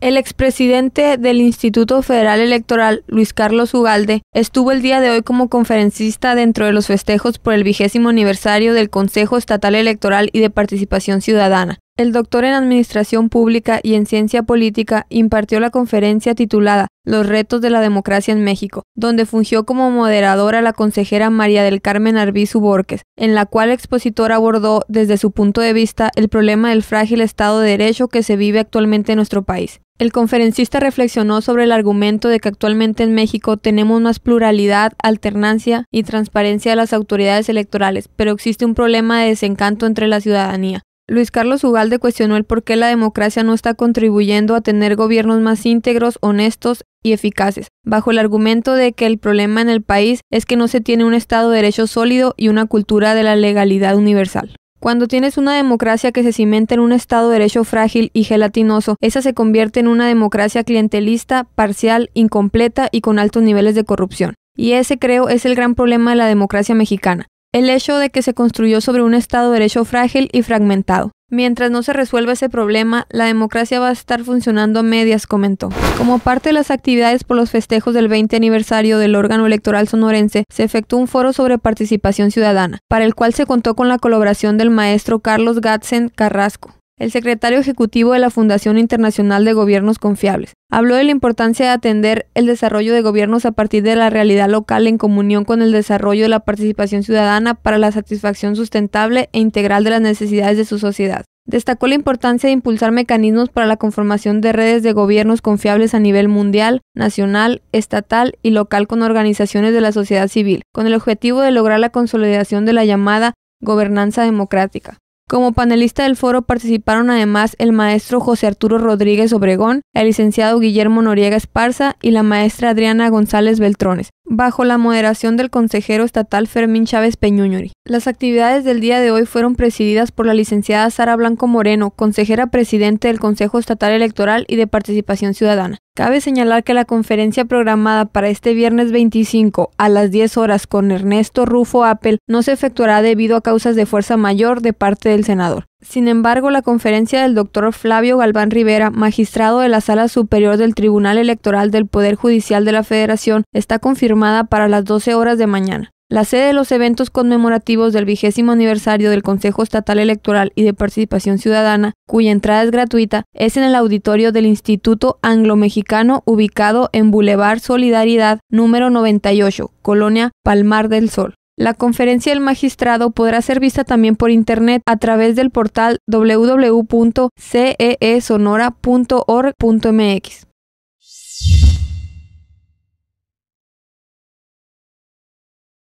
El expresidente del Instituto Federal Electoral, Luis Carlos Ugalde, estuvo el día de hoy como conferencista dentro de los festejos por el vigésimo aniversario del Consejo Estatal Electoral y de Participación Ciudadana. El doctor en Administración Pública y en Ciencia Política impartió la conferencia titulada Los retos de la democracia en México, donde fungió como moderadora la consejera María del Carmen Arbizu Borques, en la cual expositor expositora abordó desde su punto de vista el problema del frágil Estado de Derecho que se vive actualmente en nuestro país. El conferencista reflexionó sobre el argumento de que actualmente en México tenemos más pluralidad, alternancia y transparencia de las autoridades electorales, pero existe un problema de desencanto entre la ciudadanía, Luis Carlos Ugalde cuestionó el por qué la democracia no está contribuyendo a tener gobiernos más íntegros, honestos y eficaces, bajo el argumento de que el problema en el país es que no se tiene un Estado de Derecho sólido y una cultura de la legalidad universal. Cuando tienes una democracia que se cimenta en un Estado de Derecho frágil y gelatinoso, esa se convierte en una democracia clientelista, parcial, incompleta y con altos niveles de corrupción. Y ese creo es el gran problema de la democracia mexicana, el hecho de que se construyó sobre un Estado de derecho frágil y fragmentado. Mientras no se resuelva ese problema, la democracia va a estar funcionando a medias, comentó. Como parte de las actividades por los festejos del 20 aniversario del órgano electoral sonorense, se efectuó un foro sobre participación ciudadana, para el cual se contó con la colaboración del maestro Carlos Gatzen Carrasco el secretario ejecutivo de la Fundación Internacional de Gobiernos Confiables. Habló de la importancia de atender el desarrollo de gobiernos a partir de la realidad local en comunión con el desarrollo de la participación ciudadana para la satisfacción sustentable e integral de las necesidades de su sociedad. Destacó la importancia de impulsar mecanismos para la conformación de redes de gobiernos confiables a nivel mundial, nacional, estatal y local con organizaciones de la sociedad civil, con el objetivo de lograr la consolidación de la llamada gobernanza democrática. Como panelista del foro participaron además el maestro José Arturo Rodríguez Obregón, el licenciado Guillermo Noriega Esparza y la maestra Adriana González Beltrones, bajo la moderación del consejero estatal Fermín Chávez Peñuñori. Las actividades del día de hoy fueron presididas por la licenciada Sara Blanco Moreno, consejera presidente del Consejo Estatal Electoral y de Participación Ciudadana. Cabe señalar que la conferencia programada para este viernes 25 a las 10 horas con Ernesto Rufo Appel no se efectuará debido a causas de fuerza mayor de parte del senador. Sin embargo, la conferencia del doctor Flavio Galván Rivera, magistrado de la Sala Superior del Tribunal Electoral del Poder Judicial de la Federación, está confirmada para las 12 horas de mañana. La sede de los eventos conmemorativos del vigésimo aniversario del Consejo Estatal Electoral y de Participación Ciudadana, cuya entrada es gratuita, es en el auditorio del Instituto Anglo-Mexicano ubicado en Boulevard Solidaridad número 98, Colonia Palmar del Sol. La conferencia del magistrado podrá ser vista también por Internet a través del portal www.ceesonora.org.mx.